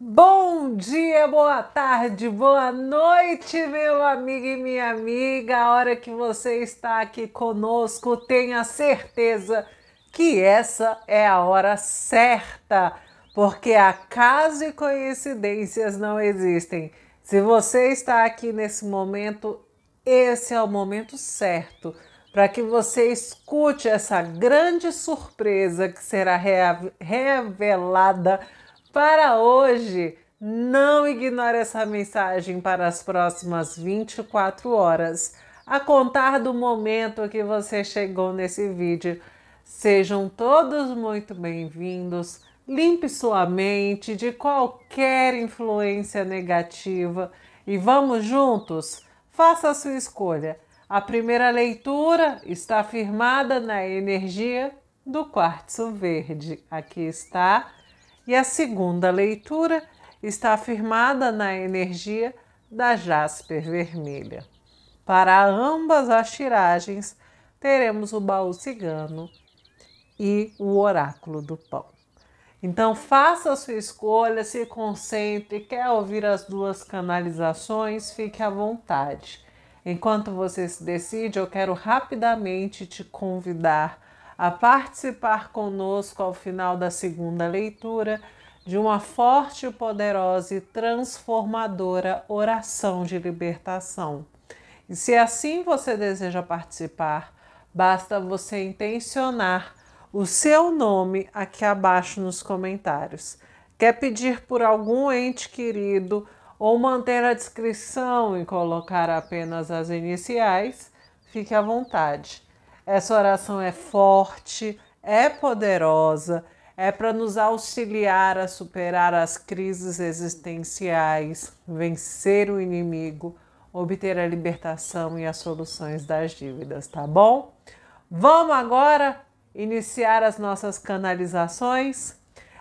Bom dia, boa tarde, boa noite, meu amigo e minha amiga. A hora que você está aqui conosco, tenha certeza que essa é a hora certa, porque acaso e coincidências não existem. Se você está aqui nesse momento, esse é o momento certo para que você escute essa grande surpresa que será revelada para hoje. Não ignore essa mensagem para as próximas 24 horas. A contar do momento que você chegou nesse vídeo. Sejam todos muito bem-vindos. Limpe sua mente de qualquer influência negativa e vamos juntos? Faça a sua escolha. A primeira leitura está firmada na energia do quartzo verde. Aqui está e a segunda leitura está afirmada na energia da Jasper Vermelha. Para ambas as tiragens, teremos o baú cigano e o oráculo do pão. Então faça a sua escolha, se concentre, quer ouvir as duas canalizações, fique à vontade. Enquanto você se decide, eu quero rapidamente te convidar a participar conosco ao final da segunda leitura de uma forte, poderosa e transformadora oração de libertação. E se assim você deseja participar, basta você intencionar o seu nome aqui abaixo nos comentários. Quer pedir por algum ente querido ou manter a descrição e colocar apenas as iniciais? Fique à vontade. Essa oração é forte, é poderosa, é para nos auxiliar a superar as crises existenciais, vencer o inimigo, obter a libertação e as soluções das dívidas, tá bom? Vamos agora iniciar as nossas canalizações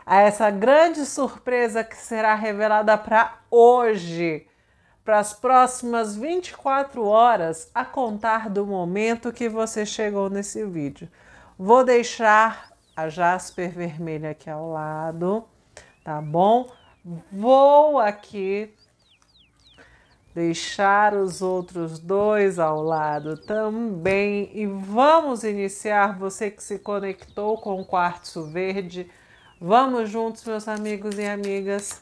a essa grande surpresa que será revelada para hoje para as próximas 24 horas a contar do momento que você chegou nesse vídeo. Vou deixar a Jasper vermelha aqui ao lado, tá bom? Vou aqui deixar os outros dois ao lado também e vamos iniciar você que se conectou com o quartzo verde. Vamos juntos, meus amigos e amigas.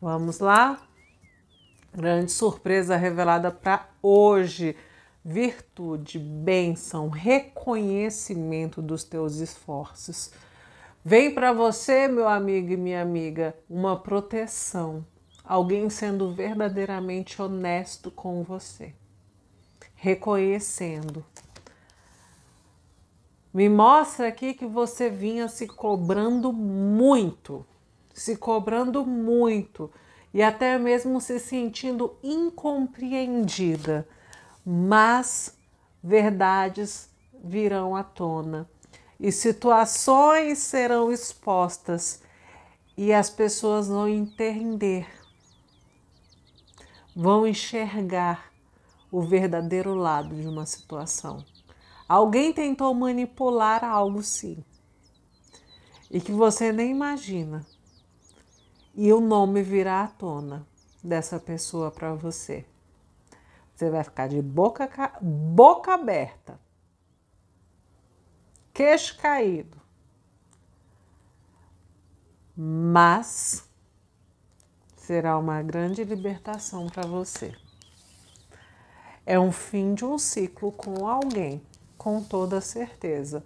Vamos lá? Grande surpresa revelada para hoje. Virtude, bênção, reconhecimento dos teus esforços. Vem para você, meu amigo e minha amiga, uma proteção. Alguém sendo verdadeiramente honesto com você. Reconhecendo. Me mostra aqui que você vinha se cobrando muito se cobrando muito e até mesmo se sentindo incompreendida. Mas verdades virão à tona e situações serão expostas e as pessoas vão entender, vão enxergar o verdadeiro lado de uma situação. Alguém tentou manipular algo, sim, e que você nem imagina e o nome virá à tona dessa pessoa para você. Você vai ficar de boca, boca aberta, queixo caído. Mas será uma grande libertação para você. É um fim de um ciclo com alguém, com toda certeza,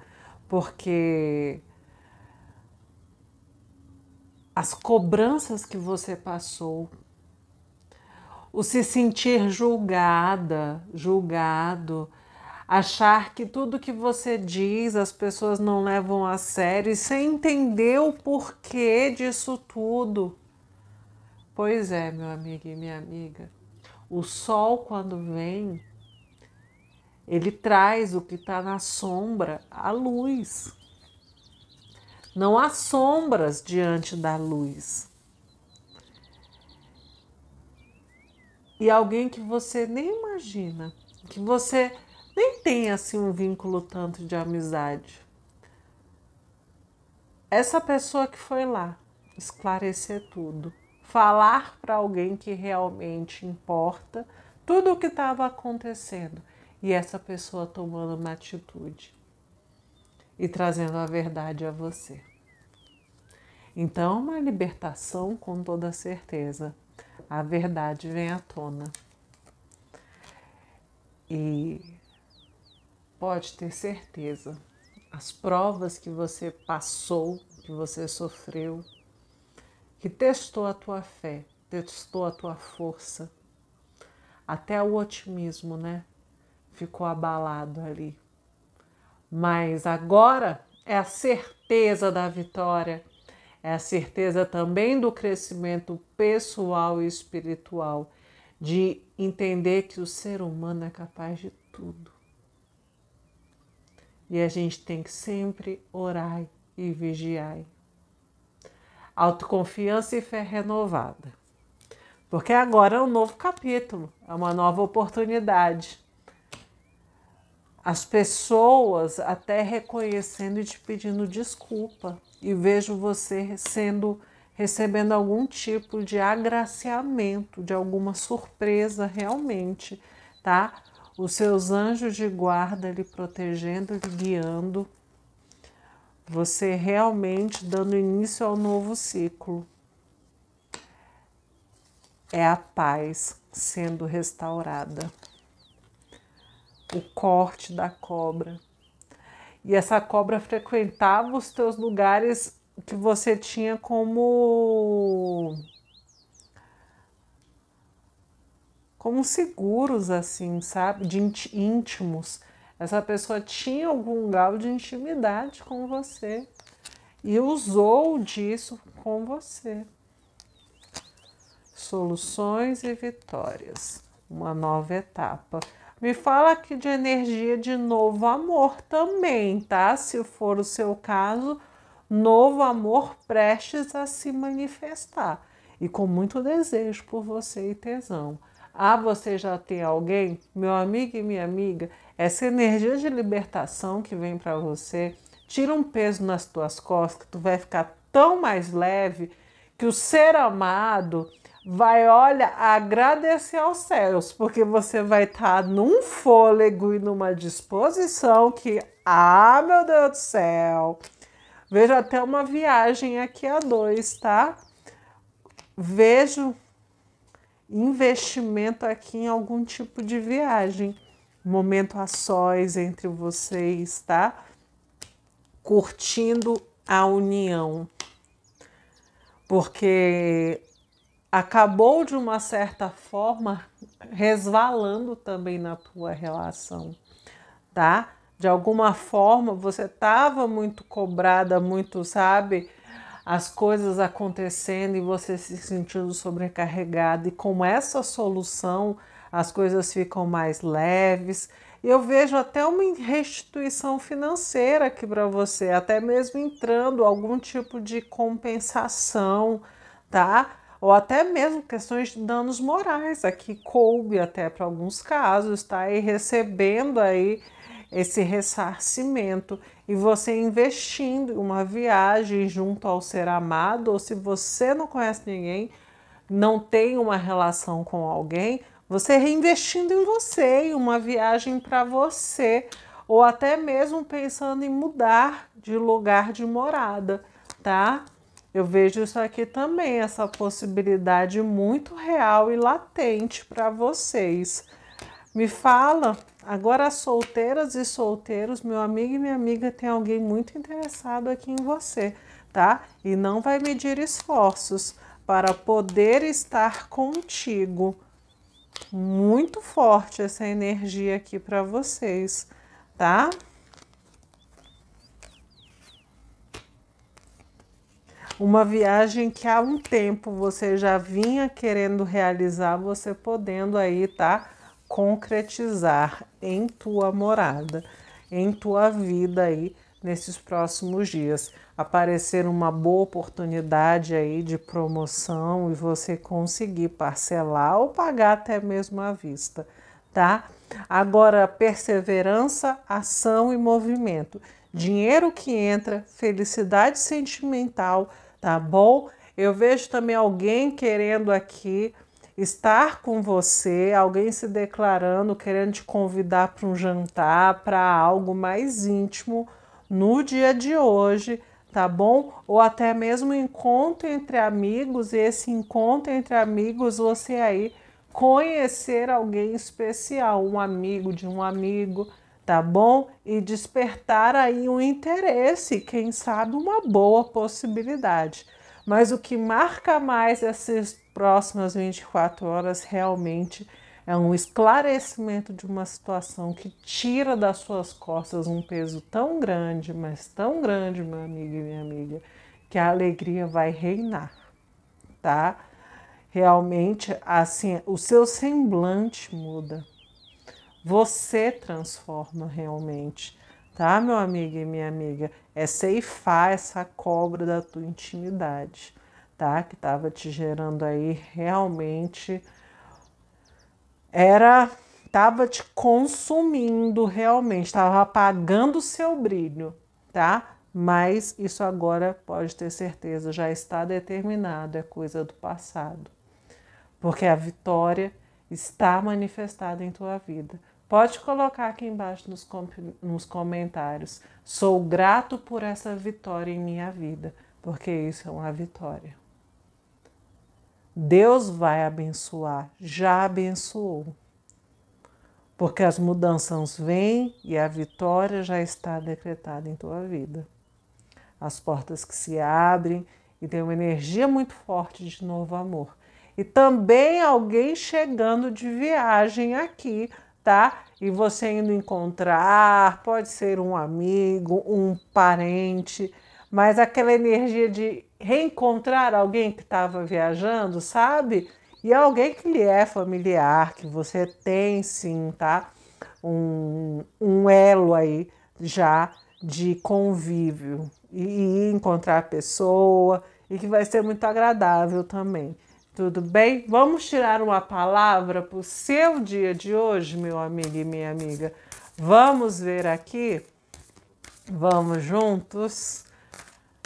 porque as cobranças que você passou, o se sentir julgada, julgado, achar que tudo que você diz as pessoas não levam a sério e sem entender o porquê disso tudo. Pois é, meu amigo e minha amiga, o sol quando vem, ele traz o que está na sombra à luz. Não há sombras diante da luz. E alguém que você nem imagina, que você nem tem assim um vínculo tanto de amizade. Essa pessoa que foi lá esclarecer tudo, falar para alguém que realmente importa tudo o que estava acontecendo e essa pessoa tomando uma atitude e trazendo a verdade a você. Então, uma libertação com toda certeza. A verdade vem à tona. E pode ter certeza, as provas que você passou, que você sofreu, que testou a tua fé, testou a tua força, até o otimismo, né? Ficou abalado ali. Mas agora é a certeza da vitória, é a certeza também do crescimento pessoal e espiritual, de entender que o ser humano é capaz de tudo. E a gente tem que sempre orar e vigiar. Autoconfiança e fé renovada. Porque agora é um novo capítulo, é uma nova oportunidade as pessoas até reconhecendo e te pedindo desculpa. E vejo você sendo recebendo algum tipo de agraciamento, de alguma surpresa realmente, tá? Os seus anjos de guarda lhe protegendo, lhe guiando, você realmente dando início ao novo ciclo. É a paz sendo restaurada o corte da cobra. E essa cobra frequentava os teus lugares que você tinha como como seguros assim, sabe, de íntimos. Essa pessoa tinha algum grau de intimidade com você e usou disso com você. Soluções e vitórias, uma nova etapa. Me fala aqui de energia de novo amor também, tá? Se for o seu caso, novo amor prestes a se manifestar e com muito desejo por você e tesão. Ah, você já tem alguém? Meu amigo e minha amiga, essa energia de libertação que vem para você tira um peso nas tuas costas que tu vai ficar tão mais leve que o ser amado vai, olha, agradecer aos céus, porque você vai estar tá num fôlego e numa disposição que, ah, meu Deus do céu. Vejo até uma viagem aqui a dois, tá? Vejo investimento aqui em algum tipo de viagem. Momento a sós entre vocês, tá? Curtindo a união. Porque acabou de uma certa forma resvalando também na tua relação, tá? De alguma forma você estava muito cobrada, muito, sabe, as coisas acontecendo e você se sentindo sobrecarregada e com essa solução as coisas ficam mais leves. Eu vejo até uma restituição financeira aqui para você, até mesmo entrando algum tipo de compensação, tá? ou até mesmo questões de danos morais, aqui coube até para alguns casos, tá? E recebendo aí esse ressarcimento e você investindo em uma viagem junto ao ser amado, ou se você não conhece ninguém, não tem uma relação com alguém, você reinvestindo em você, em uma viagem para você, ou até mesmo pensando em mudar de lugar de morada, tá? Eu vejo isso aqui também, essa possibilidade muito real e latente para vocês. Me fala, agora solteiras e solteiros, meu amigo e minha amiga, tem alguém muito interessado aqui em você, tá? E não vai medir esforços para poder estar contigo. Muito forte essa energia aqui para vocês, tá? uma viagem que há um tempo você já vinha querendo realizar, você podendo aí, tá? Concretizar em tua morada, em tua vida aí nesses próximos dias. Aparecer uma boa oportunidade aí de promoção e você conseguir parcelar ou pagar até mesmo à vista, tá? Agora, perseverança, ação e movimento dinheiro que entra, felicidade sentimental, tá bom? Eu vejo também alguém querendo aqui estar com você, alguém se declarando, querendo te convidar para um jantar, para algo mais íntimo no dia de hoje, tá bom? Ou até mesmo encontro entre amigos, e esse encontro entre amigos você aí conhecer alguém especial, um amigo de um amigo, tá bom? E despertar aí um interesse, quem sabe uma boa possibilidade. Mas o que marca mais essas próximas 24 horas realmente é um esclarecimento de uma situação que tira das suas costas um peso tão grande, mas tão grande, meu amigo e minha amiga, que a alegria vai reinar, tá? Realmente, assim, o seu semblante muda você transforma realmente, tá, meu amigo e minha amiga? É ceifar essa cobra da tua intimidade, tá? Que estava te gerando aí realmente. Era. Tava te consumindo realmente, estava apagando o seu brilho, tá? Mas isso agora pode ter certeza, já está determinado, é coisa do passado. Porque a vitória está manifestada em tua vida. Pode colocar aqui embaixo nos, com nos comentários. Sou grato por essa vitória em minha vida, porque isso é uma vitória. Deus vai abençoar, já abençoou. Porque as mudanças vêm e a vitória já está decretada em tua vida. As portas que se abrem e tem uma energia muito forte de novo amor. E também alguém chegando de viagem aqui tá? E você indo encontrar, pode ser um amigo, um parente, mas aquela energia de reencontrar alguém que estava viajando, sabe? E alguém que lhe é familiar, que você tem sim, tá? Um, um elo aí já de convívio e, e encontrar a pessoa e que vai ser muito agradável também. Tudo bem? Vamos tirar uma palavra para o seu dia de hoje, meu amigo e minha amiga. Vamos ver aqui. Vamos juntos.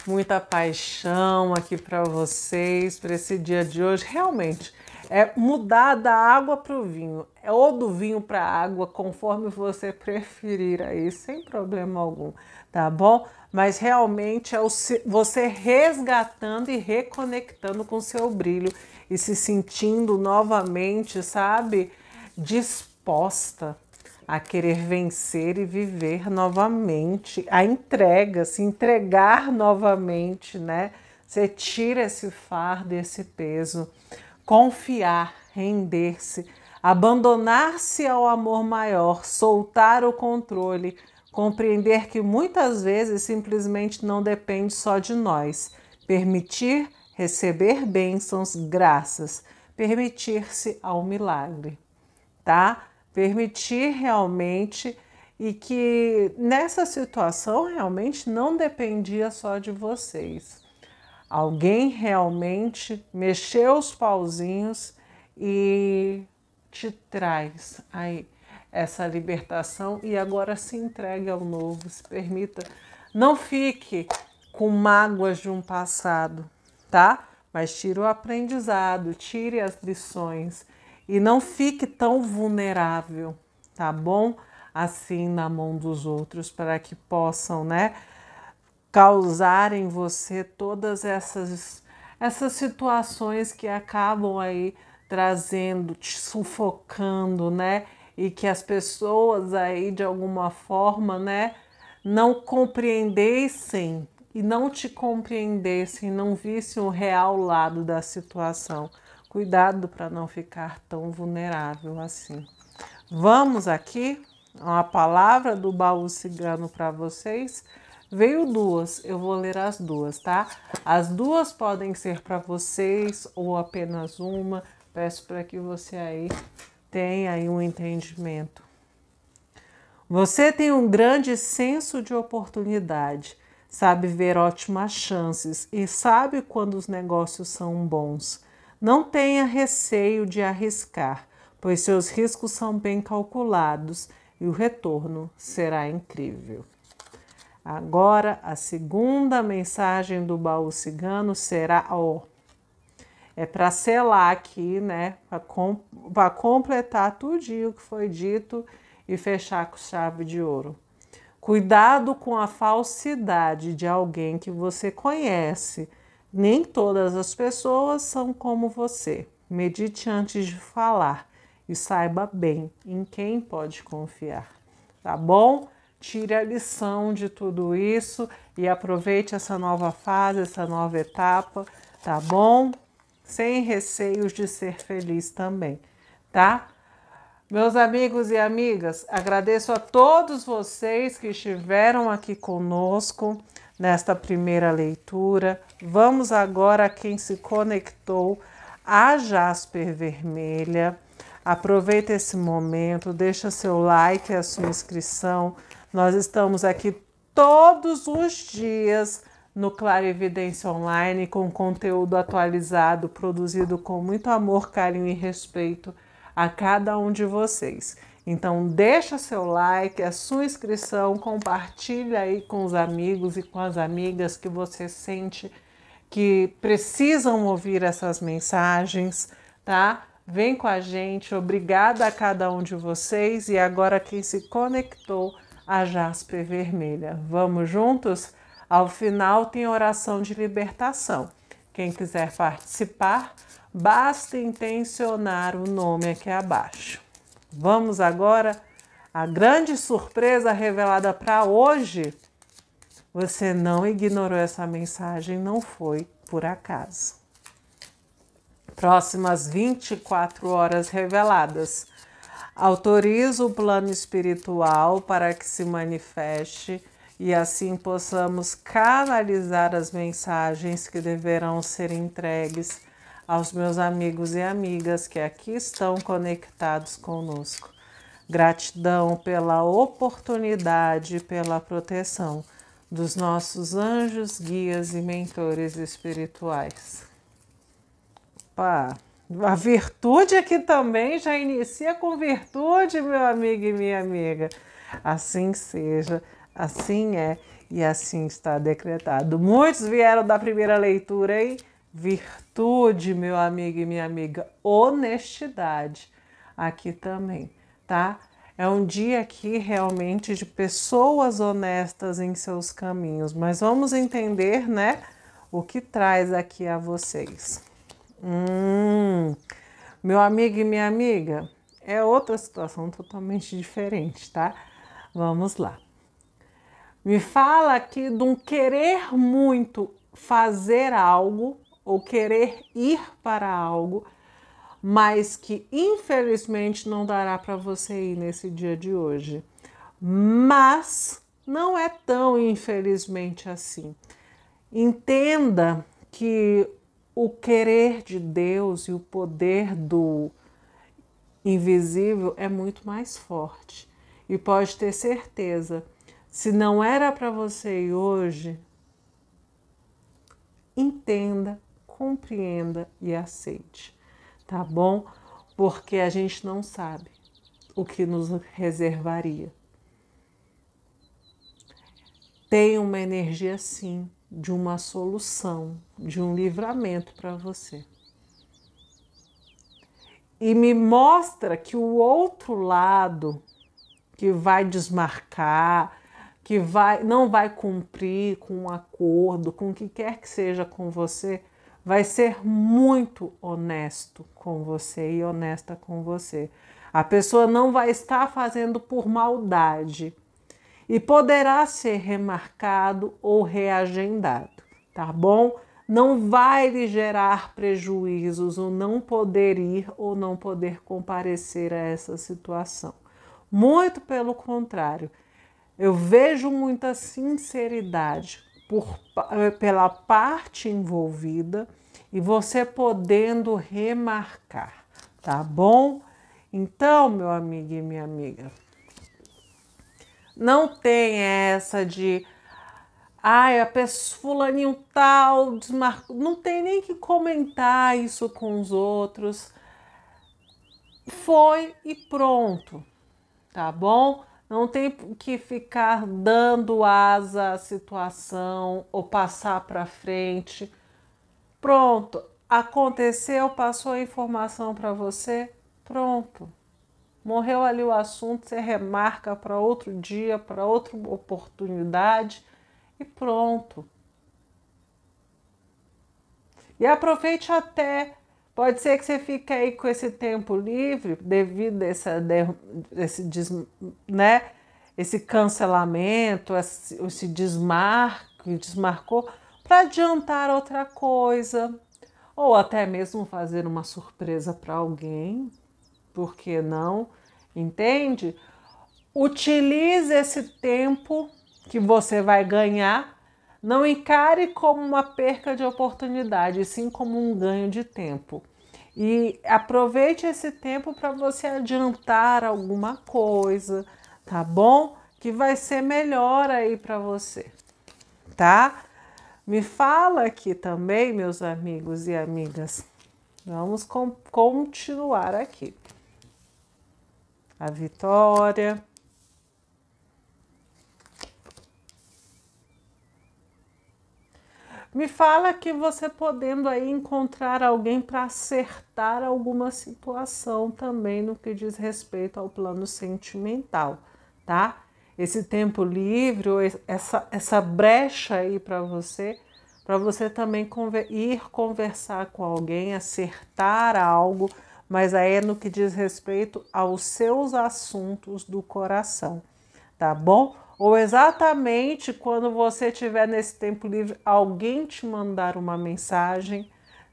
Muita paixão aqui para vocês, para esse dia de hoje. Realmente, é mudar da água para o vinho, é ou do vinho para a água, conforme você preferir aí, sem problema algum, tá bom? Mas realmente é você resgatando e reconectando com seu brilho e se sentindo novamente, sabe, disposta a querer vencer e viver novamente, a entrega, se entregar novamente, né? Você tira esse fardo, esse peso, confiar, render-se, abandonar-se ao amor maior, soltar o controle, compreender que muitas vezes simplesmente não depende só de nós, permitir receber bênçãos, graças, permitir-se ao milagre, tá? Permitir realmente e que nessa situação realmente não dependia só de vocês. Alguém realmente mexeu os pauzinhos e te traz aí essa libertação e agora se entregue ao novo, se permita. Não fique com mágoas de um passado, tá? Mas tire o aprendizado, tire as lições e não fique tão vulnerável, tá bom? Assim na mão dos outros para que possam, né, causar em você todas essas essas situações que acabam aí trazendo, te sufocando, né? E que as pessoas aí de alguma forma, né, não compreendessem e não te compreendessem, não vissem o real lado da situação. Cuidado para não ficar tão vulnerável assim. Vamos aqui, a palavra do baú cigano para vocês. Veio duas, eu vou ler as duas, tá? As duas podem ser para vocês ou apenas uma. Peço para que você aí tenha aí um entendimento. Você tem um grande senso de oportunidade sabe ver ótimas chances e sabe quando os negócios são bons. Não tenha receio de arriscar, pois seus riscos são bem calculados e o retorno será incrível. Agora, a segunda mensagem do baú cigano será ó. É para selar aqui, né? Para com, completar tudinho que foi dito e fechar com chave de ouro. Cuidado com a falsidade de alguém que você conhece. Nem todas as pessoas são como você. Medite antes de falar e saiba bem em quem pode confiar, tá bom? Tire a lição de tudo isso e aproveite essa nova fase, essa nova etapa, tá bom? Sem receios de ser feliz também, tá? Meus amigos e amigas, agradeço a todos vocês que estiveram aqui conosco nesta primeira leitura. Vamos agora a quem se conectou a Jasper Vermelha. Aproveita esse momento, deixa seu like, a sua inscrição. Nós estamos aqui todos os dias no Clarividência Online com conteúdo atualizado, produzido com muito amor, carinho e respeito a cada um de vocês. Então deixa seu like, a sua inscrição, compartilha aí com os amigos e com as amigas que você sente que precisam ouvir essas mensagens, tá? Vem com a gente, obrigada a cada um de vocês e agora quem se conectou a Jaspe Vermelha. Vamos juntos? Ao final tem oração de libertação. Quem quiser participar, basta intencionar o nome aqui abaixo. Vamos agora à grande surpresa revelada para hoje. Você não ignorou essa mensagem, não foi por acaso. Próximas 24 horas reveladas. Autorizo o plano espiritual para que se manifeste e assim possamos canalizar as mensagens que deverão ser entregues aos meus amigos e amigas que aqui estão conectados conosco. Gratidão pela oportunidade e pela proteção dos nossos anjos, guias e mentores espirituais. Pá, a virtude aqui também já inicia com virtude, meu amigo e minha amiga. Assim seja, assim é e assim está decretado. Muitos vieram da primeira leitura, hein? Virtude, meu amigo e minha amiga, honestidade aqui também, tá? É um dia aqui realmente de pessoas honestas em seus caminhos, mas vamos entender, né, o que traz aqui a vocês. Hum, meu amigo e minha amiga, é outra situação totalmente diferente, tá? Vamos lá. Me fala aqui de um querer muito fazer algo ou querer ir para algo, mas que infelizmente não dará para você ir nesse dia de hoje. Mas não é tão infelizmente assim. Entenda que o querer de Deus e o poder do invisível é muito mais forte. E pode ter certeza, se não era para você ir hoje, entenda compreenda e aceite, tá bom? Porque a gente não sabe o que nos reservaria. Tem uma energia sim de uma solução, de um livramento para você. E me mostra que o outro lado que vai desmarcar, que vai, não vai cumprir com um acordo, com o que quer que seja com você, vai ser muito honesto com você e honesta com você. A pessoa não vai estar fazendo por maldade e poderá ser remarcado ou reagendado, tá bom? Não vai lhe gerar prejuízos o não poder ir ou não poder comparecer a essa situação. Muito pelo contrário, eu vejo muita sinceridade por, eh, pela parte envolvida e você podendo remarcar, tá bom? Então, meu amigo e minha amiga, não tem essa de ai, a pessoa fulaninho tal desmarcou, não tem nem que comentar isso com os outros. Foi e pronto, tá bom? Não tem que ficar dando asa à situação ou passar para frente. Pronto, aconteceu, passou a informação para você, pronto. Morreu ali o assunto, você remarca para outro dia, para outra oportunidade e pronto. E aproveite até Pode ser que você fique aí com esse tempo livre devido a essa, esse, né, esse cancelamento, esse desmarque, desmarcou, para adiantar outra coisa, ou até mesmo fazer uma surpresa para alguém, por que não? Entende? Utilize esse tempo que você vai ganhar não encare como uma perca de oportunidade, sim como um ganho de tempo. E aproveite esse tempo para você adiantar alguma coisa, tá bom? Que vai ser melhor aí para você, tá? Me fala aqui também, meus amigos e amigas. Vamos continuar aqui. A Vitória. Me fala que você podendo aí encontrar alguém para acertar alguma situação também no que diz respeito ao plano sentimental, tá? Esse tempo livre, essa, essa brecha aí para você, para você também conver, ir conversar com alguém, acertar algo, mas aí é no que diz respeito aos seus assuntos do coração, tá bom? ou exatamente quando você tiver nesse tempo livre, alguém te mandar uma mensagem,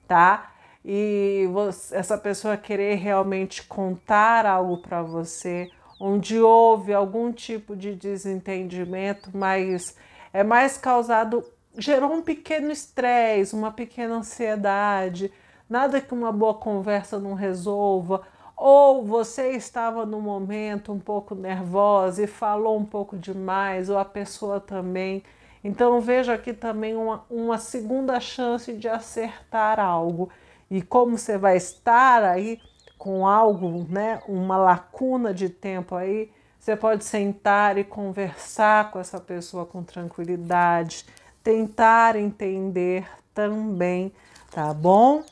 tá? E você, essa pessoa querer realmente contar algo para você, onde houve algum tipo de desentendimento, mas é mais causado, gerou um pequeno estresse, uma pequena ansiedade, nada que uma boa conversa não resolva, ou você estava no momento um pouco nervosa e falou um pouco demais, ou a pessoa também. Então veja aqui também uma, uma segunda chance de acertar algo. E como você vai estar aí com algo, né, uma lacuna de tempo aí, você pode sentar e conversar com essa pessoa com tranquilidade, tentar entender também, tá bom?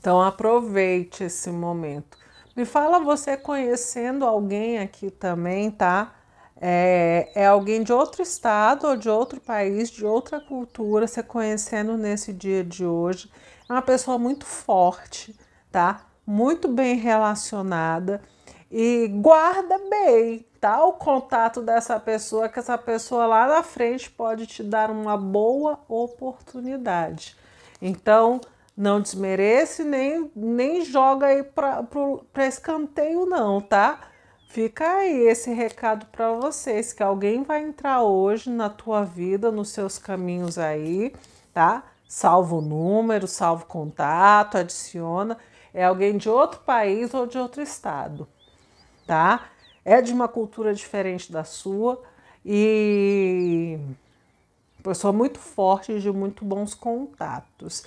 Então aproveite esse momento. Me fala você conhecendo alguém aqui também, tá? É, é, alguém de outro estado ou de outro país, de outra cultura, você conhecendo nesse dia de hoje. É uma pessoa muito forte, tá? Muito bem relacionada e guarda bem, tá? O contato dessa pessoa, que essa pessoa lá na frente pode te dar uma boa oportunidade. Então, não desmerece nem, nem joga aí para escanteio, não, tá? Fica aí esse recado para vocês que alguém vai entrar hoje na tua vida, nos seus caminhos aí, tá? Salva o número, salva o contato, adiciona. É alguém de outro país ou de outro estado, tá? É de uma cultura diferente da sua e pessoa muito forte de muito bons contatos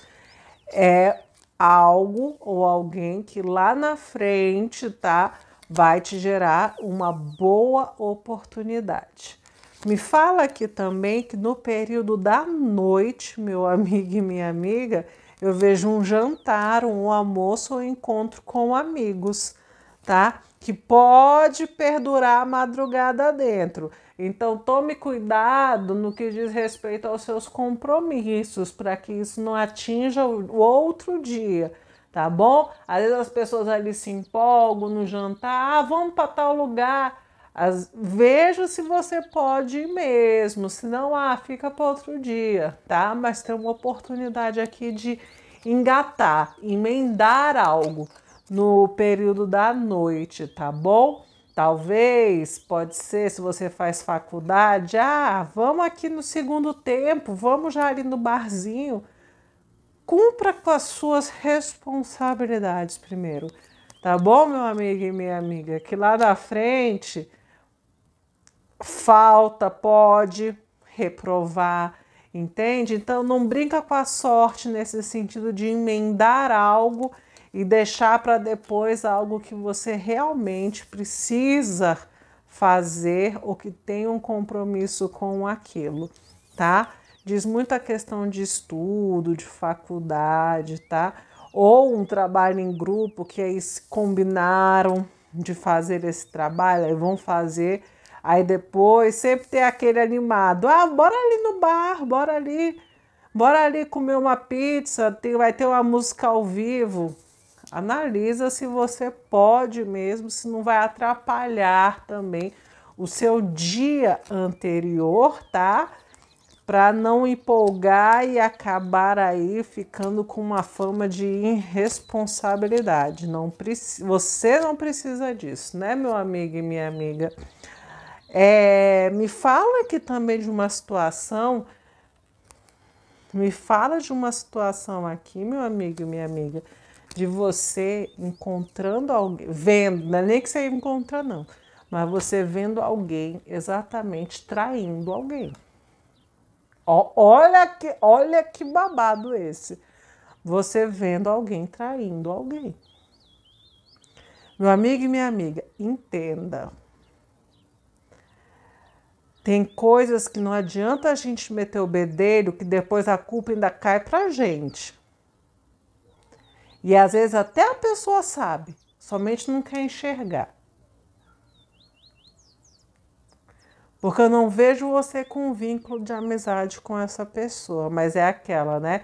é algo ou alguém que lá na frente, tá? Vai te gerar uma boa oportunidade. Me fala aqui também que no período da noite, meu amigo e minha amiga, eu vejo um jantar, um almoço ou um encontro com amigos, tá? que pode perdurar a madrugada dentro. Então tome cuidado no que diz respeito aos seus compromissos, para que isso não atinja o outro dia, tá bom? Às vezes as pessoas ali se empolgam no jantar, ah, vamos para tal lugar. As... veja se você pode ir mesmo, se não, ah, fica para outro dia, tá? Mas tem uma oportunidade aqui de engatar, emendar algo no período da noite, tá bom? Talvez, pode ser, se você faz faculdade, ah, vamos aqui no segundo tempo, vamos já ali no barzinho. Cumpra com as suas responsabilidades primeiro, tá bom, meu amigo e minha amiga? Que lá na frente, falta, pode reprovar, entende? Então, não brinca com a sorte nesse sentido de emendar algo e deixar para depois algo que você realmente precisa fazer ou que tem um compromisso com aquilo, tá? Diz muito a questão de estudo, de faculdade, tá? Ou um trabalho em grupo que aí se combinaram de fazer esse trabalho, aí vão fazer Aí depois sempre tem aquele animado: ah, bora ali no bar, bora ali, bora ali comer uma pizza, tem, vai ter uma música ao vivo. Analisa se você pode mesmo, se não vai atrapalhar também o seu dia anterior, tá? Para não empolgar e acabar aí ficando com uma fama de irresponsabilidade. Não você não precisa disso, né, meu amigo e minha amiga? É, me fala aqui também de uma situação. Me fala de uma situação aqui, meu amigo e minha amiga, de você encontrando alguém, vendo, não é nem que você encontra, não, mas você vendo alguém exatamente traindo alguém. Ó, olha, que, olha que babado esse. Você vendo alguém traindo alguém. Meu amigo e minha amiga, entenda. Tem coisas que não adianta a gente meter o bedelho que depois a culpa ainda cai pra gente. E às vezes até a pessoa sabe, somente não quer enxergar. Porque eu não vejo você com vínculo de amizade com essa pessoa, mas é aquela, né?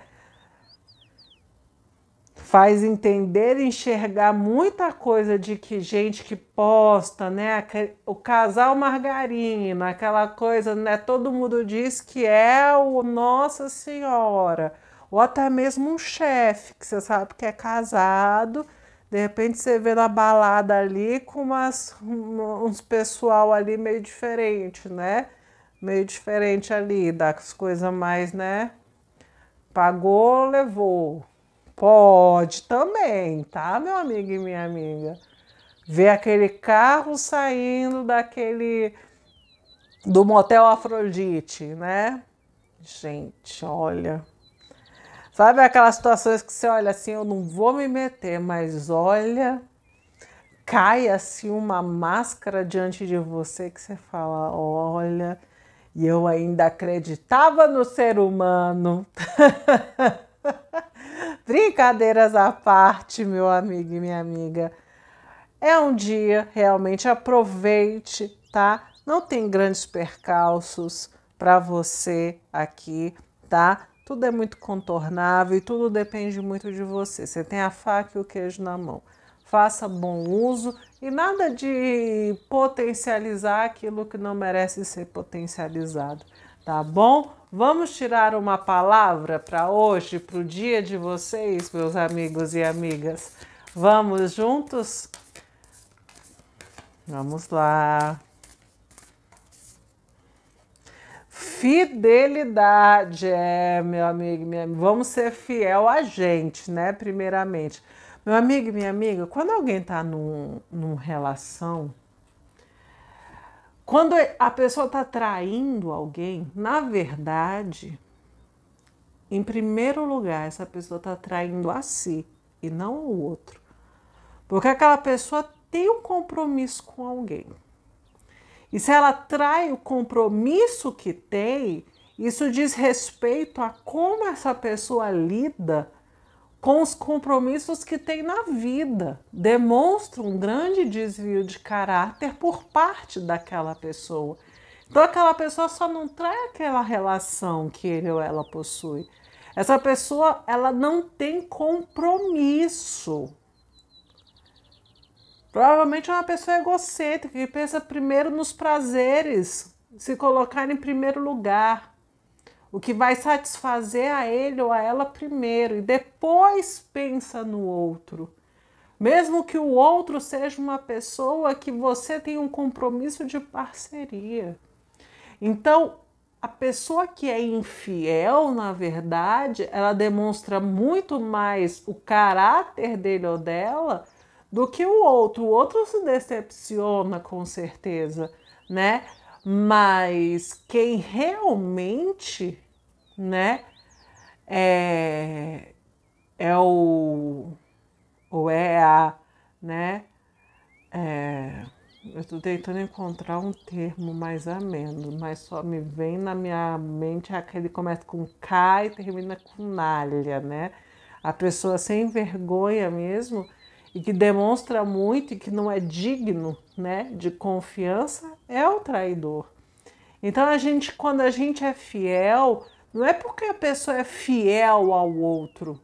Faz entender e enxergar muita coisa de que gente que posta, né? O casal margarina, né? aquela coisa, né? Todo mundo diz que é o Nossa Senhora ou até mesmo um chefe que você sabe que é casado. De repente você vê na balada ali com umas, uns pessoal ali meio diferente, né? Meio diferente ali, das coisas mais, né? Pagou, levou. Pode também, tá, meu amigo e minha amiga? Ver aquele carro saindo daquele. do motel Afrodite, né? Gente, olha. Sabe aquelas situações que você olha assim, eu não vou me meter, mas olha, cai assim uma máscara diante de você que você fala, olha, e eu ainda acreditava no ser humano. Brincadeiras à parte, meu amigo e minha amiga. É um dia, realmente aproveite, tá? Não tem grandes percalços para você aqui, tá? Tudo é muito contornável e tudo depende muito de você. Você tem a faca e o queijo na mão. Faça bom uso e nada de potencializar aquilo que não merece ser potencializado, tá bom? Vamos tirar uma palavra para hoje, para o dia de vocês, meus amigos e amigas. Vamos juntos? Vamos lá. Fidelidade, é, meu amigo, minha amiga. Vamos ser fiel a gente, né? Primeiramente. Meu amigo e minha amiga, quando alguém tá num, num relação, quando a pessoa tá traindo alguém, na verdade, em primeiro lugar, essa pessoa tá traindo a si e não o outro. Porque aquela pessoa tem um compromisso com alguém. E se ela trai o compromisso que tem, isso diz respeito a como essa pessoa lida com os compromissos que tem na vida. Demonstra um grande desvio de caráter por parte daquela pessoa. Então, aquela pessoa só não trai aquela relação que ele ou ela possui. Essa pessoa, ela não tem compromisso. Provavelmente é uma pessoa egocêntrica que pensa primeiro nos prazeres, se colocar em primeiro lugar, o que vai satisfazer a ele ou a ela primeiro e depois pensa no outro. Mesmo que o outro seja uma pessoa que você tem um compromisso de parceria. Então, a pessoa que é infiel, na verdade, ela demonstra muito mais o caráter dele ou dela do que o outro. O outro se decepciona com certeza, né? Mas quem realmente, né, é, é o ou é a, né? É, eu estou tentando encontrar um termo mais ameno, mas só me vem na minha mente aquele que começa com K e termina com nalha, né? A pessoa sem vergonha mesmo, e que demonstra muito e que não é digno né, de confiança é o traidor. Então a gente, quando a gente é fiel, não é porque a pessoa é fiel ao outro.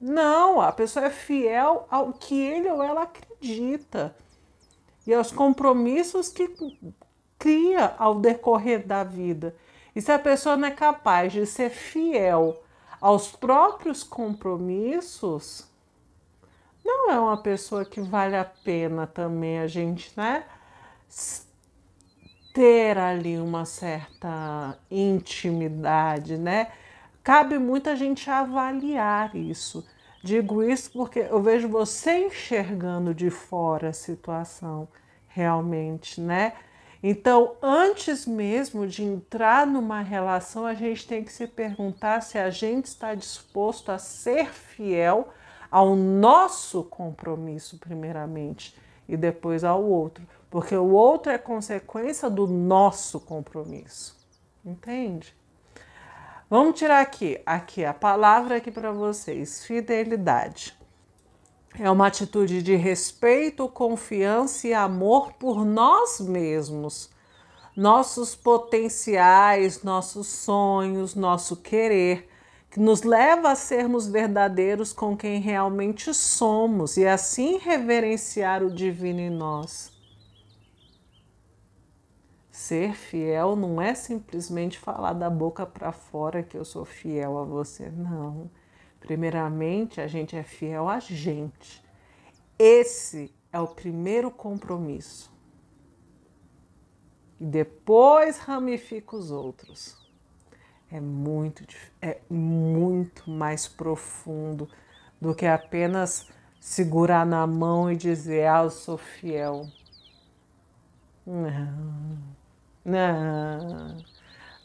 Não, a pessoa é fiel ao que ele ou ela acredita e aos compromissos que cria ao decorrer da vida. E se a pessoa não é capaz de ser fiel aos próprios compromissos, não é uma pessoa que vale a pena também a gente, né? Ter ali uma certa intimidade, né? Cabe muita gente avaliar isso. Digo isso porque eu vejo você enxergando de fora a situação realmente, né? Então, antes mesmo de entrar numa relação, a gente tem que se perguntar se a gente está disposto a ser fiel ao nosso compromisso, primeiramente, e depois ao outro, porque o outro é consequência do nosso compromisso. Entende? Vamos tirar aqui, aqui a palavra aqui para vocês, fidelidade. É uma atitude de respeito, confiança e amor por nós mesmos, nossos potenciais, nossos sonhos, nosso querer, que nos leva a sermos verdadeiros com quem realmente somos e assim reverenciar o divino em nós. Ser fiel não é simplesmente falar da boca para fora que eu sou fiel a você, não. Primeiramente, a gente é fiel a gente. Esse é o primeiro compromisso. E depois ramifica os outros é muito, é muito mais profundo do que apenas segurar na mão e dizer, ah, eu sou fiel. Não, não,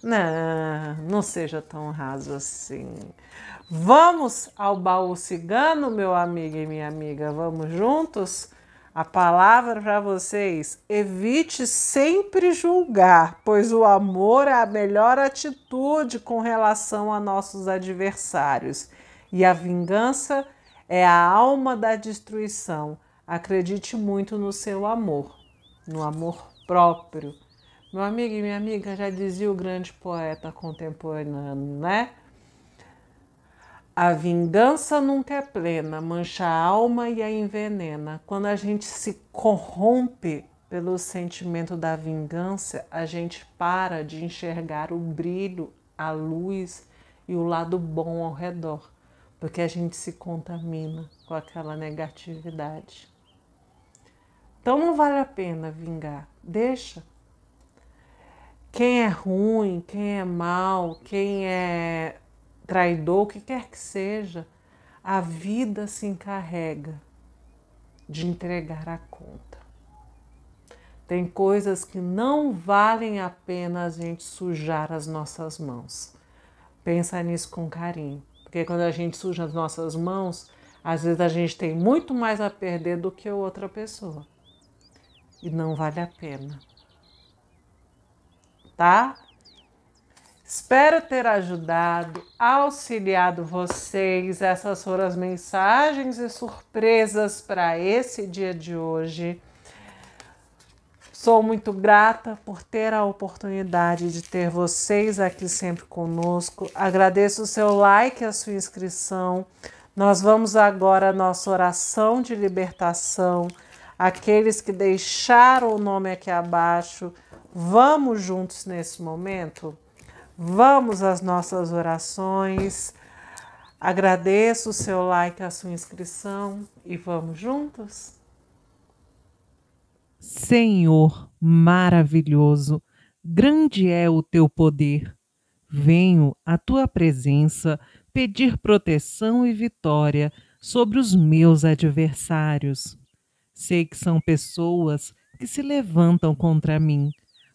não, não seja tão raso assim. Vamos ao baú cigano, meu amigo e minha amiga, vamos juntos? A palavra para vocês: evite sempre julgar, pois o amor é a melhor atitude com relação a nossos adversários. E a vingança é a alma da destruição. Acredite muito no seu amor, no amor próprio. Meu amigo e minha amiga já dizia o grande poeta contemporâneo, né? A vingança nunca é plena, mancha a alma e a envenena. Quando a gente se corrompe pelo sentimento da vingança, a gente para de enxergar o brilho, a luz e o lado bom ao redor, porque a gente se contamina com aquela negatividade. Então não vale a pena vingar, deixa. Quem é ruim, quem é mal, quem é traidor, o que quer que seja, a vida se encarrega de entregar a conta. Tem coisas que não valem a pena a gente sujar as nossas mãos. Pensa nisso com carinho, porque quando a gente suja as nossas mãos, às vezes a gente tem muito mais a perder do que outra pessoa. E não vale a pena. Tá? Espero ter ajudado, auxiliado vocês. Essas foram as mensagens e surpresas para esse dia de hoje. Sou muito grata por ter a oportunidade de ter vocês aqui sempre conosco. Agradeço o seu like e a sua inscrição. Nós vamos agora à nossa oração de libertação. Aqueles que deixaram o nome aqui abaixo, vamos juntos nesse momento? Vamos às nossas orações. Agradeço o seu like, a sua inscrição e vamos juntos? Senhor maravilhoso, grande é o teu poder. Venho à tua presença pedir proteção e vitória sobre os meus adversários. Sei que são pessoas que se levantam contra mim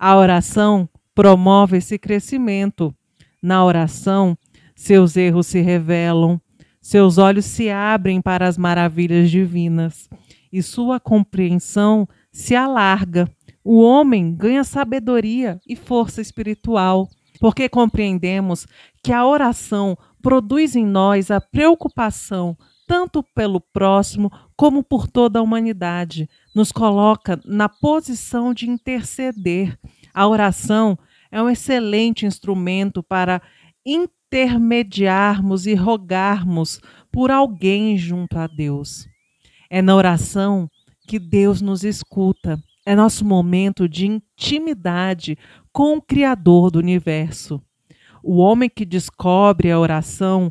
A oração promove esse crescimento. Na oração, seus erros se revelam, seus olhos se abrem para as maravilhas divinas e sua compreensão se alarga. O homem ganha sabedoria e força espiritual, porque compreendemos que a oração produz em nós a preocupação tanto pelo próximo como por toda a humanidade. Nos coloca na posição de interceder. A oração é um excelente instrumento para intermediarmos e rogarmos por alguém junto a Deus. É na oração que Deus nos escuta. É nosso momento de intimidade com o Criador do universo. O homem que descobre a oração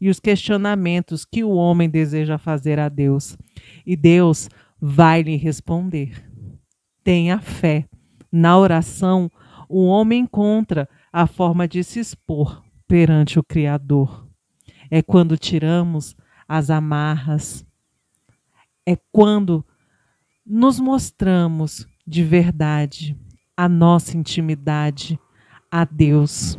e os questionamentos que o homem deseja fazer a Deus. E Deus vai lhe responder. Tenha fé. Na oração, o homem encontra a forma de se expor perante o Criador. É quando tiramos as amarras. É quando nos mostramos de verdade a nossa intimidade a Deus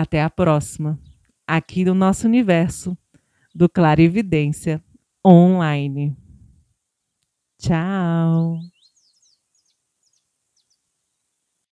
Até a próxima, aqui no nosso universo do Clarividência Online. Tchau!